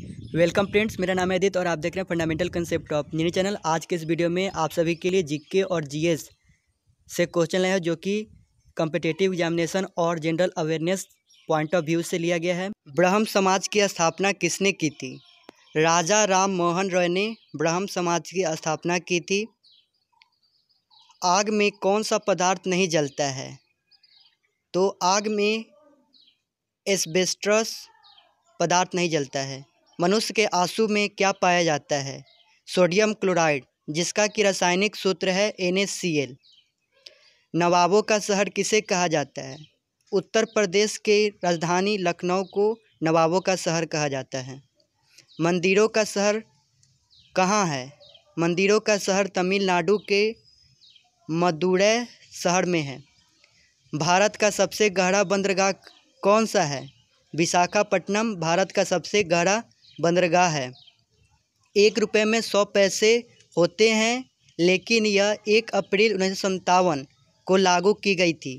welcome friends मेरा नाम है अदित और आप देख रहे हैं fundamental concept of mini channel आज के इस वीडियो में आप सभी के लिए जीके और जीएस से क्वेश्चन लाया जो कि कम्पिटेटिव एग्जामिनेशन और general awareness point of view से लिया गया है ब्रह्म समाज की स्थापना किसने की थी राजा राम मोहन रॉय ने ब्रह्म समाज की स्थापना की थी आग में कौन सा पदार्थ नहीं जलता है तो आग में एस्बेस्ट्रस पदार्थ नहीं जलता है मनुष्य के आँसू में क्या पाया जाता है सोडियम क्लोराइड जिसका कि रासायनिक सूत्र है एन नवाबों का शहर किसे कहा जाता है उत्तर प्रदेश के राजधानी लखनऊ को नवाबों का शहर कहा जाता है मंदिरों का शहर कहाँ है मंदिरों का शहर तमिलनाडु के मदुरै शहर में है भारत का सबसे गहरा बंदरगाह कौन सा है विशाखापट्टनम भारत का सबसे गहरा बंदरगाह है एक रुपये में सौ पैसे होते हैं लेकिन यह एक अप्रैल उन्नीस सौ को लागू की गई थी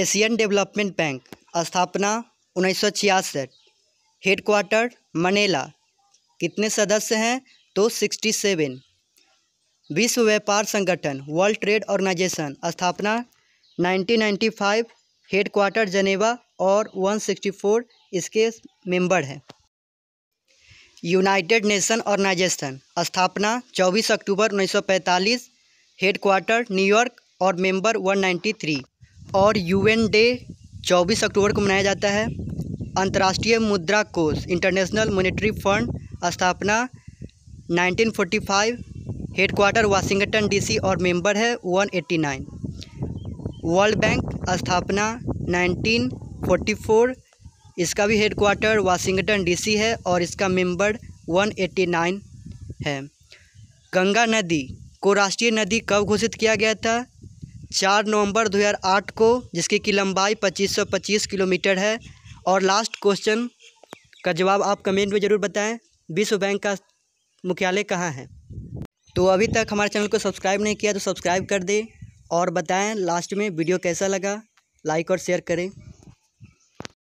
एशियन डेवलपमेंट बैंक स्थापना उन्नीस सौ छियासठ हेडक्वार्टर मनेला कितने सदस्य हैं तो सिक्सटी सेवन विश्व व्यापार संगठन वर्ल्ड ट्रेड ऑर्गेनाइजेशन स्थापना 1995 हेडक्वार्टर जनेवा और 164 इसके मेंबर हैं यूनाइटेड नेशन ऑर्गेनाइजेशन स्थापना 24 अक्टूबर 1945 हेडक्वार्टर न्यूयॉर्क और मेंबर 193 और यूएन डे 24 अक्टूबर को मनाया जाता है अंतर्राष्ट्रीय मुद्रा कोष इंटरनेशनल मॉनेटरी फंड स्थापना 1945 हेडक्वार्टर वाशिंगटन डीसी और मेंबर है 189 वर्ल्ड बैंक स्थापना 1944 इसका भी हेडक्वार्टर वाशिंगटन डीसी है और इसका मेंबर 189 है गंगा नदी को राष्ट्रीय नदी कब घोषित किया गया था चार नवंबर 2008 को जिसकी की लंबाई 2525 किलोमीटर है और लास्ट क्वेश्चन का जवाब आप कमेंट में ज़रूर बताएं विश्व बैंक का मुख्यालय कहाँ है तो अभी तक हमारे चैनल को सब्सक्राइब नहीं किया तो सब्सक्राइब कर दें और बताएँ लास्ट में वीडियो कैसा लगा लाइक और शेयर करें